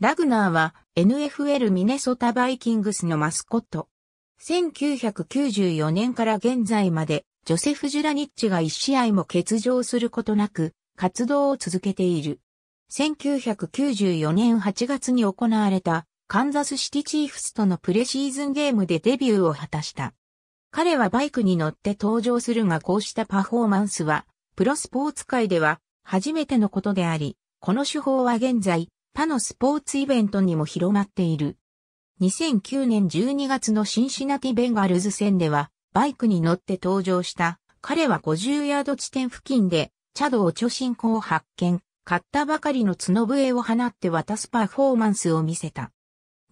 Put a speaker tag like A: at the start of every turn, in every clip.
A: ラグナーは NFL ミネソタバイキングスのマスコット。1994年から現在までジョセフ・ジュラニッチが1試合も欠場することなく活動を続けている。1994年8月に行われたカンザスシティチーフスとのプレシーズンゲームでデビューを果たした。彼はバイクに乗って登場するがこうしたパフォーマンスはプロスポーツ界では初めてのことであり、この手法は現在他のスポーツイベントにも広まっている。2009年12月のシンシナティベンガルズ戦では、バイクに乗って登場した。彼は50ヤード地点付近で、チャドを貯ョシを発見、買ったばかりの角笛を放って渡すパフォーマンスを見せた。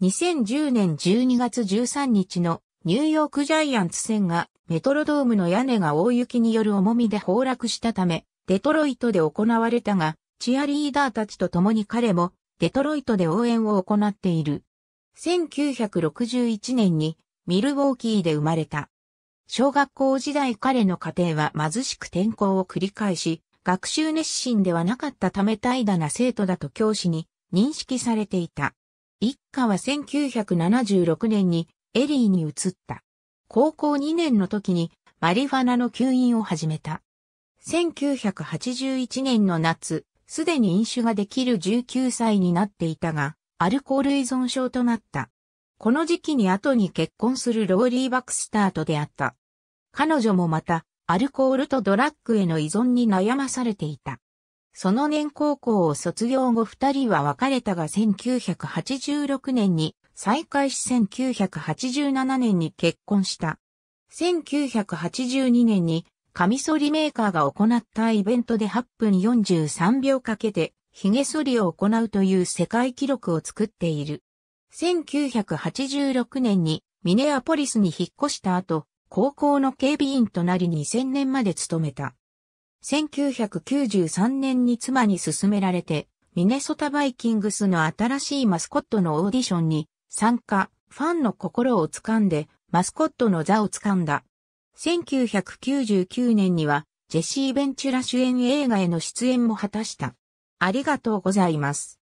A: 2010年12月13日のニューヨークジャイアンツ戦がメトロドームの屋根が大雪による重みで崩落したため、デトロイトで行われたが、チアリーダーたちと共に彼もデトロイトで応援を行っている。1961年にミルウォーキーで生まれた。小学校時代彼の家庭は貧しく転校を繰り返し、学習熱心ではなかったため怠惰な生徒だと教師に認識されていた。一家は1976年にエリーに移った。高校2年の時にマリファナの吸引を始めた。1981年の夏、すでに飲酒ができる19歳になっていたが、アルコール依存症となった。この時期に後に結婚するローリー・バクスターと出会った。彼女もまた、アルコールとドラッグへの依存に悩まされていた。その年高校を卒業後二人は別れたが1986年に再開し1987年に結婚した。1982年にカミソリメーカーが行ったイベントで8分43秒かけて、髭剃りを行うという世界記録を作っている。1986年にミネアポリスに引っ越した後、高校の警備員となり2000年まで勤めた。1993年に妻に勧められて、ミネソタバイキングスの新しいマスコットのオーディションに参加、ファンの心を掴んで、マスコットの座を掴んだ。1999年には、ジェシー・ベンチュラ主演映画への出演も果たした。ありがとうございます。